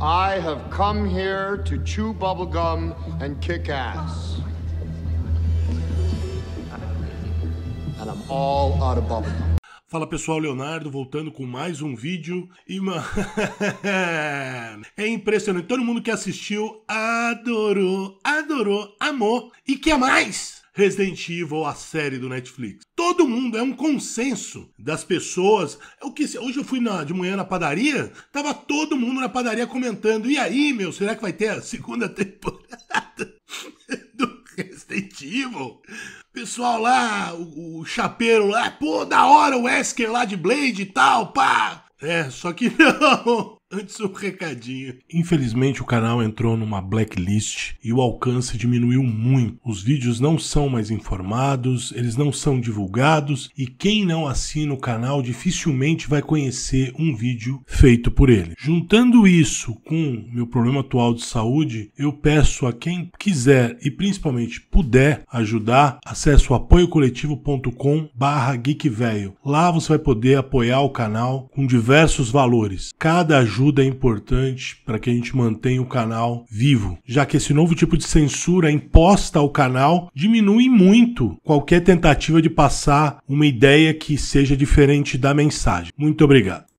I have come here to chew bubblegum and kick ass. And I'm all out of bubblegum. Fala pessoal, Leonardo voltando com mais um vídeo e mano, é impressionante, todo mundo que assistiu adorou, adorou, amou e quer mais! Resident Evil, a série do Netflix. Todo mundo, é um consenso das pessoas. É o que Hoje eu fui na, de manhã na padaria, tava todo mundo na padaria comentando: e aí, meu, será que vai ter a segunda temporada do Resident Evil? Pessoal lá, o, o chapeiro lá, pô, da hora o Esker lá de Blade e tal, pá. É, só que não. Antes um recadinho. Infelizmente o canal entrou numa blacklist e o alcance diminuiu muito. Os vídeos não são mais informados, eles não são divulgados e quem não assina o canal dificilmente vai conhecer um vídeo feito por ele. Juntando isso com meu problema atual de saúde, eu peço a quem quiser e principalmente puder ajudar, acesse o apoiocoletivo.com barra geekvelho. Lá você vai poder apoiar o canal com diversos valores. Cada ajuda ajuda é importante para que a gente mantenha o canal vivo, já que esse novo tipo de censura imposta ao canal diminui muito qualquer tentativa de passar uma ideia que seja diferente da mensagem. Muito obrigado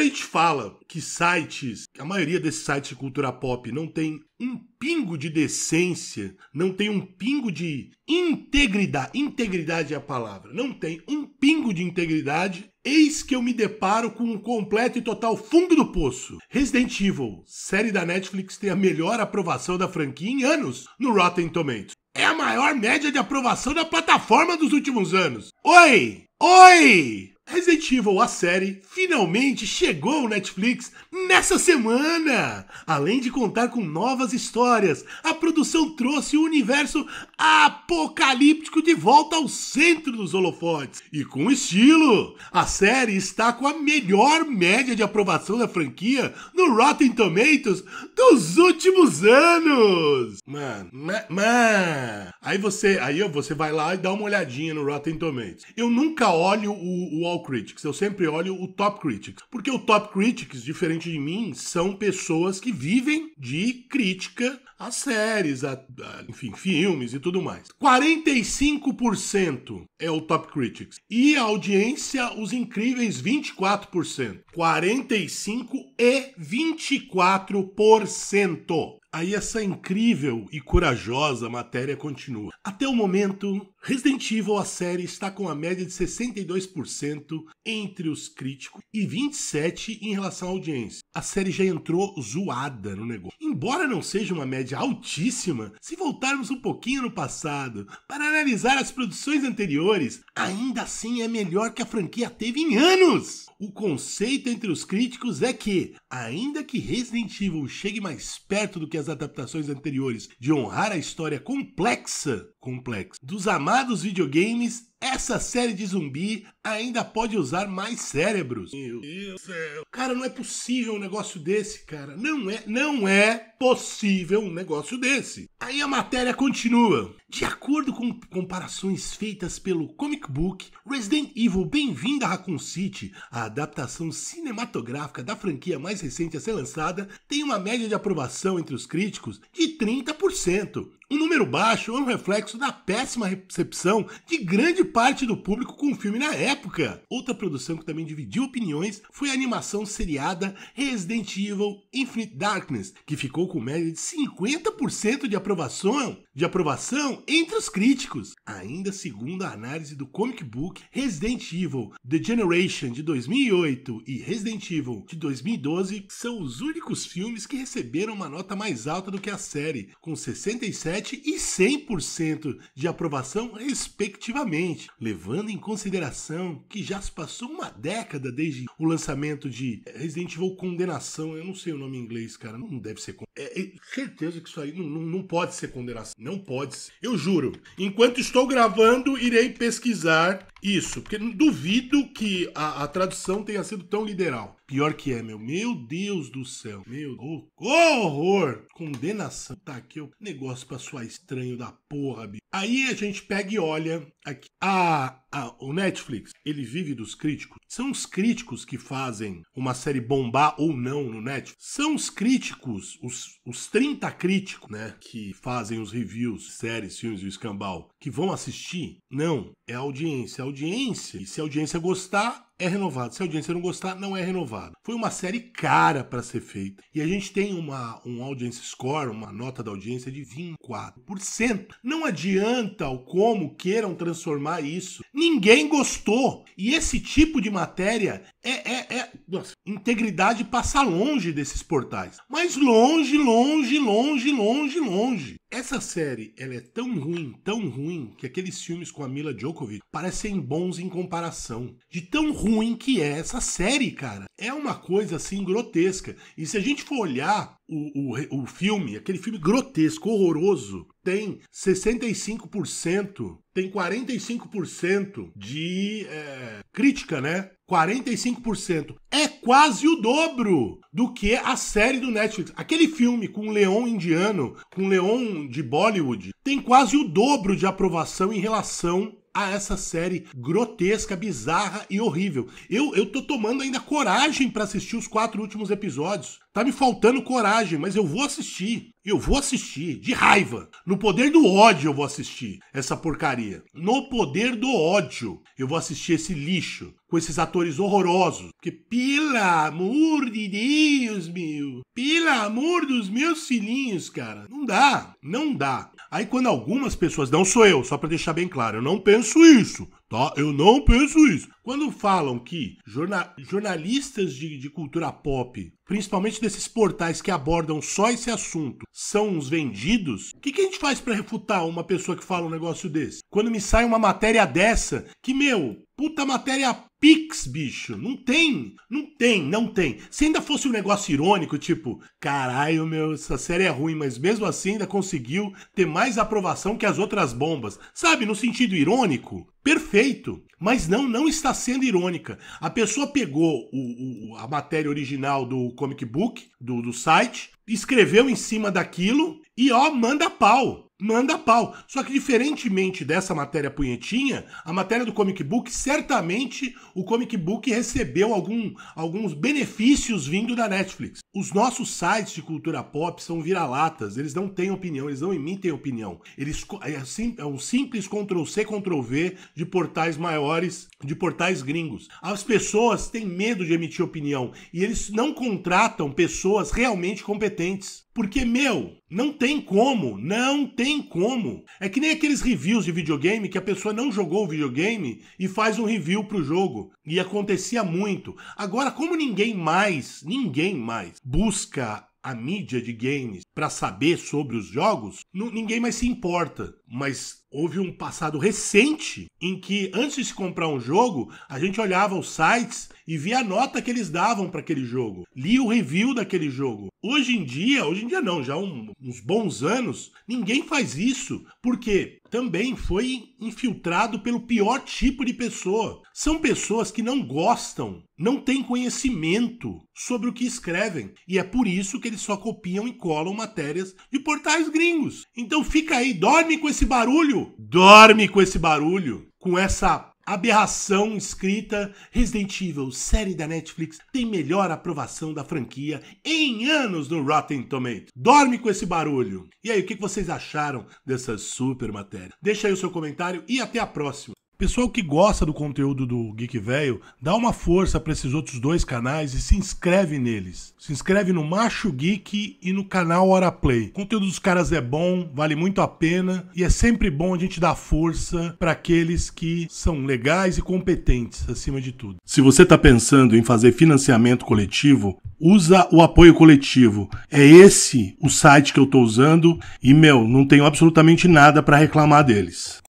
a gente fala que sites, a maioria desses sites de cultura pop não tem um pingo de decência, não tem um pingo de integridade, integridade é a palavra, não tem um pingo de integridade, eis que eu me deparo com um completo e total fundo do poço. Resident Evil, série da Netflix, tem a melhor aprovação da franquia em anos no Rotten Tomatoes. É a maior média de aprovação da plataforma dos últimos anos. Oi! Oi! Resident Evil, a série, finalmente chegou ao Netflix nessa semana! Além de contar com novas histórias, a produção trouxe o universo apocalíptico de volta ao centro dos holofotes. E com estilo! A série está com a melhor média de aprovação da franquia no Rotten Tomatoes dos últimos anos! Mano, mano! Man. Aí você, aí você vai lá e dá uma olhadinha no Rotten Tomatoes. Eu nunca olho o, o All Critics, eu sempre olho o Top Critics. Porque o Top Critics, diferente de mim, são pessoas que vivem de crítica a séries, a, a, enfim, filmes e tudo mais. 45% é o Top Critics. E a audiência, os incríveis 24%. 45 e 24%. Aí essa incrível e corajosa matéria continua. Até o momento, Resident Evil a série está com a média de 62% entre os críticos e 27 em relação à audiência. A série já entrou zoada no negócio. Embora não seja uma média altíssima, se voltarmos um pouquinho no passado para analisar as produções anteriores, ainda assim é melhor que a franquia teve em anos o conceito entre os críticos é que, ainda que Resident Evil chegue mais perto do que as adaptações anteriores de honrar a história complexa, complexa dos amados videogames, essa série de zumbi ainda pode usar mais cérebros. Meu Deus do céu. Cara, não é possível um negócio desse, cara. Não é, não é possível um negócio desse. Aí a matéria continua. De acordo com comparações feitas pelo comic book Resident Evil Bem-vindo a Raccoon City, a adaptação cinematográfica da franquia mais recente a ser lançada, tem uma média de aprovação entre os críticos de 30%, o número baixo é um reflexo da péssima recepção de grande parte do público com o filme na época. Outra produção que também dividiu opiniões foi a animação seriada Resident Evil Infinite Darkness, que ficou com média de 50% de aprovação de aprovação entre os críticos. Ainda segundo a análise do comic book Resident Evil The Generation de 2008 e Resident Evil de 2012, são os únicos filmes que receberam uma nota mais alta do que a série, com 67 e 100% de aprovação respectivamente, levando em consideração que já se passou uma década desde o lançamento de Resident Evil Condenação, eu não sei o nome em inglês, cara, não deve ser. É, é certeza que isso aí não, não, não pode ser condenação. Não não pode ser. Eu juro. Enquanto estou gravando, irei pesquisar isso. Porque duvido que a, a tradução tenha sido tão literal. Pior que é, meu. Meu Deus do céu. Meu oh, horror! Condenação. Tá aqui o negócio pra soar estranho da porra, bicho. Aí a gente pega e olha aqui. Ah, ah, o Netflix, ele vive dos críticos. São os críticos que fazem uma série bombar ou não no Netflix. São os críticos, os, os 30 críticos, né, que fazem os reviews, séries, filmes e o escambau, que vão assistir? Não, é a audiência. A audiência, e se a audiência gostar, é renovado. Se a audiência não gostar, não é renovado. Foi uma série cara para ser feita. E a gente tem uma, um audience score, uma nota da audiência de 24%. Não adianta o como queiram transformar isso. Ninguém gostou. E esse tipo de matéria é. é, é nossa, integridade passa longe desses portais. Mas longe, longe, longe, longe, longe. Essa série, ela é tão ruim, tão ruim, que aqueles filmes com a Mila Djokovic parecem bons em comparação. De tão ruim que é essa série, cara. É uma coisa, assim, grotesca. E se a gente for olhar o, o, o filme, aquele filme grotesco, horroroso, tem 65%, tem 45% de é, crítica, né? 45%. É quase o dobro do que a série do Netflix. Aquele filme com um leão indiano, com um leão de Bollywood, tem quase o dobro de aprovação em relação a essa série grotesca, bizarra e horrível. Eu, eu tô tomando ainda coragem para assistir os quatro últimos episódios. Tá me faltando coragem, mas eu vou assistir. Eu vou assistir, de raiva. No poder do ódio eu vou assistir essa porcaria. No poder do ódio eu vou assistir esse lixo com esses atores horrorosos. que pelo amor de Deus, meu. Pelo amor dos meus filhinhos, cara. Não dá, não dá. Aí quando algumas pessoas, não sou eu, só para deixar bem claro, eu não penso isso. Tá? Eu não penso isso. Quando falam que jorna jornalistas de, de cultura pop, principalmente desses portais que abordam só esse assunto, são uns vendidos, o que, que a gente faz para refutar uma pessoa que fala um negócio desse? Quando me sai uma matéria dessa, que, meu, puta matéria Pix, bicho, não tem, não tem, não tem. Se ainda fosse um negócio irônico, tipo, caralho, meu, essa série é ruim, mas mesmo assim ainda conseguiu ter mais aprovação que as outras bombas, sabe, no sentido irônico, perfeito. Mas não, não está sendo irônica. A pessoa pegou o, o, a matéria original do comic book, do, do site, escreveu em cima daquilo e ó, manda pau manda pau. Só que diferentemente dessa matéria punhetinha, a matéria do comic book, certamente o comic book recebeu algum, alguns benefícios vindo da Netflix. Os nossos sites de cultura pop são vira-latas, eles não têm opinião, eles não emitem opinião. Eles é, é um simples Ctrl C Ctrl V de portais maiores, de portais gringos. As pessoas têm medo de emitir opinião e eles não contratam pessoas realmente competentes. Porque, meu, não tem como, não tem como. É que nem aqueles reviews de videogame que a pessoa não jogou o videogame e faz um review pro jogo. E acontecia muito. Agora, como ninguém mais, ninguém mais busca a mídia de games para saber sobre os jogos, ninguém mais se importa. Mas houve um passado recente em que, antes de se comprar um jogo, a gente olhava os sites e via a nota que eles davam para aquele jogo, lia o review daquele jogo. Hoje em dia, hoje em dia não, já há um, uns bons anos, ninguém faz isso, porque também foi infiltrado pelo pior tipo de pessoa. São pessoas que não gostam, não têm conhecimento sobre o que escrevem, e é por isso que eles só copiam e colam matérias de portais gringos. Então fica aí, dorme com esse barulho, dorme com esse barulho, com essa aberração escrita. Resident Evil, série da Netflix, tem melhor aprovação da franquia em anos no Rotten Tomatoes. Dorme com esse barulho. E aí, o que vocês acharam dessa super matéria? Deixa aí o seu comentário e até a próxima. Pessoal que gosta do conteúdo do Geek Velho, dá uma força para esses outros dois canais e se inscreve neles. Se inscreve no Macho Geek e no canal Hora Play. O conteúdo dos caras é bom, vale muito a pena e é sempre bom a gente dar força para aqueles que são legais e competentes, acima de tudo. Se você está pensando em fazer financiamento coletivo, usa o apoio coletivo. É esse o site que eu estou usando e, meu, não tenho absolutamente nada para reclamar deles.